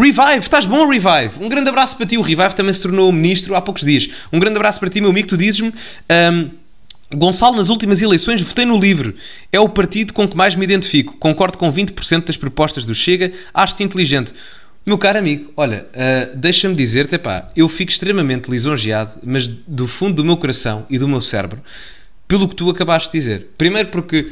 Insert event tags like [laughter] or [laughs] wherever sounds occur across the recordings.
Revive, estás bom, Revive? Um grande abraço para ti. O Revive também se tornou ministro há poucos dias. Um grande abraço para ti, meu amigo. Tu dizes-me. Um, Gonçalo, nas últimas eleições votei no LIVRE. É o partido com que mais me identifico. Concordo com 20% das propostas do Chega. Acho-te inteligente. Meu caro amigo, olha, uh, deixa-me dizer-te, pá, eu fico extremamente lisonjeado, mas do fundo do meu coração e do meu cérebro, pelo que tu acabaste de dizer. Primeiro porque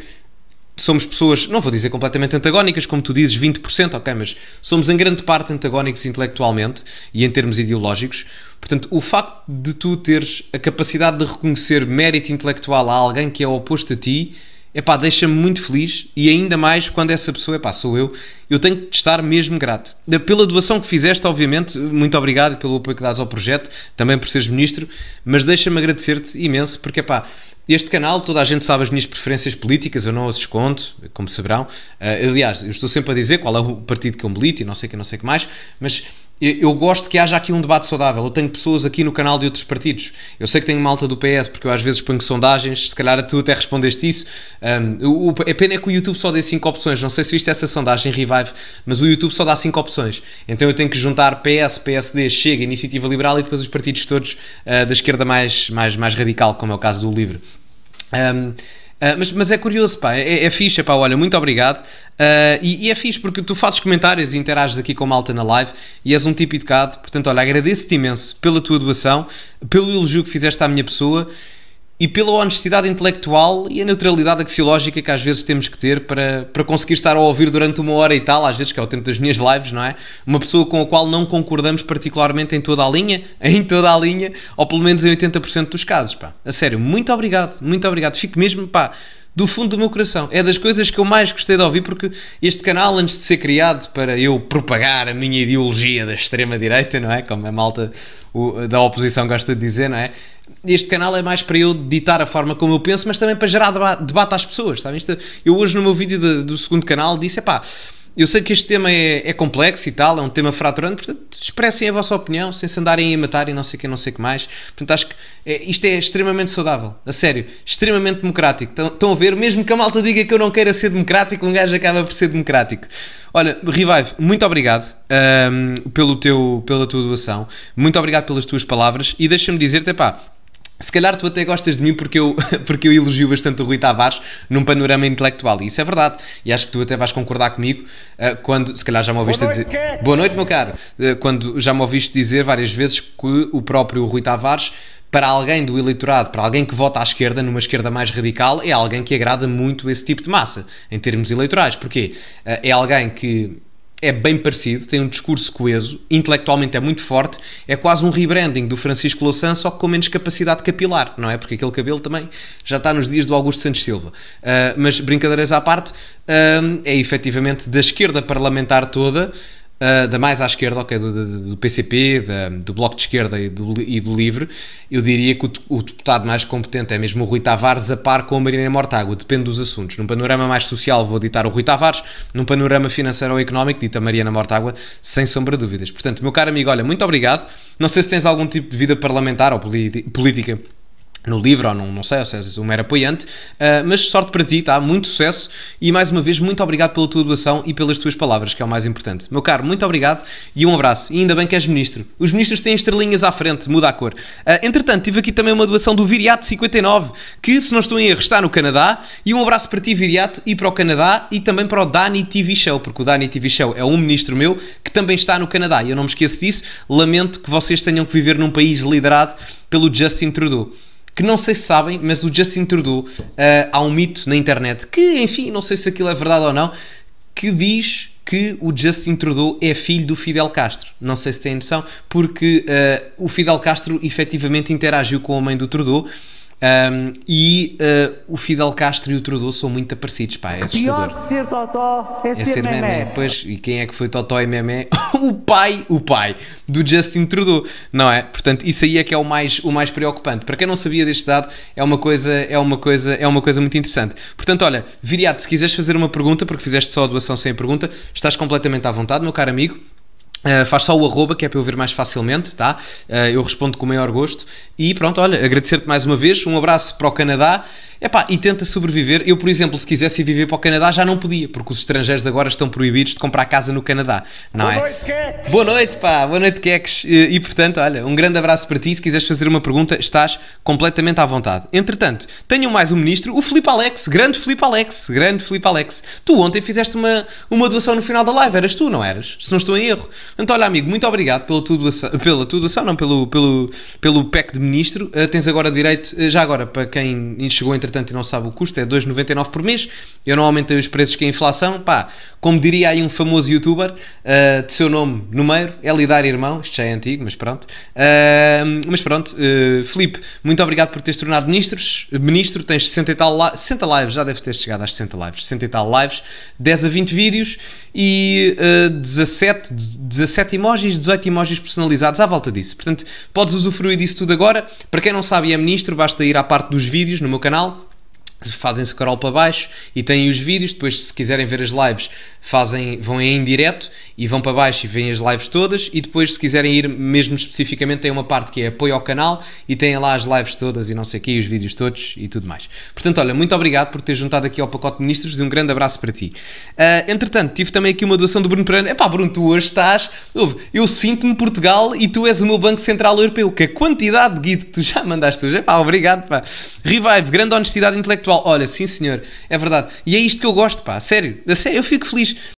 somos pessoas, não vou dizer completamente antagónicas, como tu dizes, 20%, ok, mas somos em grande parte antagónicos intelectualmente e em termos ideológicos. Portanto, o facto de tu teres a capacidade de reconhecer mérito intelectual a alguém que é oposto a ti epá, deixa-me muito feliz e ainda mais quando essa pessoa, epá, sou eu, eu tenho que estar mesmo grato. Pela doação que fizeste, obviamente, muito obrigado pelo apoio que dás ao projeto, também por seres ministro, mas deixa-me agradecer-te imenso, porque, epá, este canal, toda a gente sabe as minhas preferências políticas, eu não as escondo, como saberão. Uh, aliás, eu estou sempre a dizer qual é o partido que eu milito e não sei que, não sei que mais, mas eu gosto que haja aqui um debate saudável. Eu tenho pessoas aqui no canal de outros partidos. Eu sei que tenho malta do PS, porque eu às vezes ponho sondagens. Se calhar tu até respondeste isso. Um, o, a é pena é que o YouTube só dê 5 opções. Não sei se viste essa sondagem Revive, mas o YouTube só dá 5 opções. Então eu tenho que juntar PS, PSD, Chega, Iniciativa Liberal e depois os partidos todos uh, da esquerda mais, mais, mais radical, como é o caso do Livre. Um, ah, mas, mas, é curioso, pá, é, é fixe, pá, olha, muito obrigado. Uh, e, e, é fixe porque tu fazes comentários e interages aqui com malta na live e és um tipo educado. Portanto, olha, agradeço-te imenso pela tua doação, pelo elogio que fizeste à minha pessoa e pela honestidade intelectual e a neutralidade axiológica que às vezes temos que ter para, para conseguir estar a ouvir durante uma hora e tal, às vezes que é o tempo das minhas lives, não é? Uma pessoa com a qual não concordamos particularmente em toda a linha, [laughs] em toda a linha, ou pelo menos em 80% dos casos, pá. A sério, muito obrigado, muito obrigado. Fico mesmo, pá, do fundo do meu coração. É das coisas que eu mais gostei de ouvir porque este canal, antes de ser criado para eu propagar a minha ideologia da extrema-direita, não é? Como a malta da oposição gosta de dizer, não é? este canal é mais para eu ditar a forma como eu penso, mas também para gerar debate às pessoas, sabe? eu hoje no meu vídeo de, do segundo canal disse, pá, eu sei que este tema é, é, complexo e tal, é um tema fraturante, portanto, expressem a vossa opinião sem se andarem a matar e não sei o que, não sei que mais. Portanto, acho que é, isto é extremamente saudável, a sério, extremamente democrático. Estão, estão a ver, mesmo que a malta diga que eu não queira ser democrático, um gajo acaba por ser democrático. Olha, Revive, muito obrigado um, pelo teu, pela tua doação, muito obrigado pelas tuas palavras e deixa-me dizer-te, pá, se calhar tu até gostas de mim porque eu, [laughs] porque eu elogio bastante o Rui Tavares num panorama intelectual, e isso é verdade, e acho que tu até vais concordar comigo eh, quando, se calhar já me ouviste Boa dizer. Noite, é Boa é? noite, meu caro! Eh, quando já me ouviste dizer várias vezes que o próprio Rui Tavares para alguém do eleitorado, para alguém que vota à esquerda, numa esquerda mais radical, é alguém que agrada muito esse tipo de massa, em termos eleitorais. Porquê? Eh, é alguém que é bem parecido, tem um discurso coeso, intelectualmente é muito forte, é quase um rebranding do Francisco Louçã, só que com menos capacidade capilar, não é? Porque aquele cabelo também já está nos dias do Augusto Santos Silva. Uh, mas brincadeiras à parte, uh, é efetivamente da esquerda parlamentar toda Uh, da mais à esquerda, okay, do, do, do PCP, da, do Bloco de Esquerda e do, e do Livre, eu diria que o, o, deputado mais competente é mesmo o Rui Tavares, a par com a Marina Mortágua, depende dos assuntos. Num panorama mais social, vou ditar o Rui Tavares, num panorama financeiro ou económico, dita Mariana Mortágua, sem sombra de dúvidas. Portanto, meu caro amigo, olha, muito obrigado. Não sei se tens algum tipo de vida parlamentar ou política no livro, ou não, não sei, ou és um mero apoiante, uh, mas sorte para ti, tá? Muito sucesso e mais uma vez, muito obrigado pela tua doação e pelas tuas palavras, que é o mais importante. Meu caro, muito obrigado e um abraço. E ainda bem que és ministro. Os ministros têm estrelinhas à frente, muda a cor. Uh, entretanto, tive aqui também uma doação do Viriato59, que, se não estou em erro, está no Canadá. E um abraço para ti, Viriato, e para o Canadá e também para o Dani TV Show, porque o Dani TV Show é um ministro meu que também está no Canadá. E eu não me esqueço disso. Lamento que vocês tenham que viver num país liderado pelo Justin Trudeau que não sei se sabem, mas o Justin Trudeau, uh, há um mito na internet, que enfim, não sei se aquilo é verdade ou não, que diz que o Justin Trudeau é filho do Fidel Castro. Não sei se têm noção, porque uh, o Fidel Castro efetivamente interagiu com a mãe do Trudeau um, e uh, o Fidel Castro e o Trudeau são muito parecidos, pá, é assustador. Pior que ser Totó é, é ser, ser memé. memé. Pois, e quem é que foi Totó e Memé? [laughs] o pai, o pai do Justin Trudeau, não é? Portanto, isso aí é que é o mais, o mais preocupante. Para quem não sabia deste dado, é uma coisa, é uma coisa, é uma coisa muito interessante. Portanto, olha, Viriato, se quiseres fazer uma pergunta, porque fizeste só a doação sem a pergunta, estás completamente à vontade, meu caro amigo. Eh, faz só o arroba, que é para eu ver mais facilmente, tá? Uh, eu respondo com o maior gosto. E pronto, olha, agradecer-te mais uma vez. Um abraço para o Canadá. Epá, e tenta sobreviver. Eu, por exemplo, se quisesse ir viver para o Canadá, já não podia, porque os estrangeiros agora estão proibidos de comprar casa no Canadá, não Boa é? Noite, Keques. Boa noite, pá! Boa noite, Keques! E, e, portanto, olha, um grande abraço para ti. Se quiseres fazer uma pergunta, estás completamente à vontade. Entretanto, tenho mais um ministro, o Filipe Alex. Grande Filipe Alex, grande Filipe Alex. Tu ontem fizeste uma, uma doação no final da live, eras tu, não eras? Se não estou em erro. Então, olha, amigo, muito obrigado pela tua doação, pela tua doação não, pelo, pelo, pelo PEC de ministro. Uh, tens agora direito, eh, já agora, para quem chegou entre entretanto e não sabe o custo, é 2,99 por mês. Eu não aumentei os preços que é a inflação. Pá, como diria aí um famoso youtuber uh, de seu nome número, é lidar irmão, isto já é antigo, mas pronto. Uh, mas pronto, uh, Filipe, muito obrigado por teres tornado ministros, ministro, tens 60 e tal 60 lives, já deve ter chegado às 60 lives, 60 e tal lives, 10 a 20 vídeos e uh, 17, 17 emojis, 18 emojis personalizados à volta disso. Portanto, podes usufruir disso tudo agora. Para quem não sabe e é ministro, basta ir à parte dos vídeos no meu canal fazem-se canal para baixo e têm os vídeos, depois se quiserem ver as lives fazem, vão em direto e vão para baixo e veem as lives todas e depois se quiserem ir mesmo especificamente tem uma parte que é apoio ao canal e têm lá as lives todas e não sei o que, os vídeos todos e tudo mais. Portanto, olha, muito obrigado por ter juntado aqui ao pacote de ministros e um grande abraço para ti. Uh, entretanto, tive também aqui uma doação do Bruno Pereira. Epá, Bruno, tu hoje estás... Ouve, eu sinto-me Portugal e tu és o meu Banco Central Europeu. Que a quantidade de guido que tu já mandaste hoje, epá, obrigado, pá. Revive, grande honestidade intelectual Olha, sim senhor, é verdade. E é isto que eu gosto, pá, sério, a sério, eu fico feliz.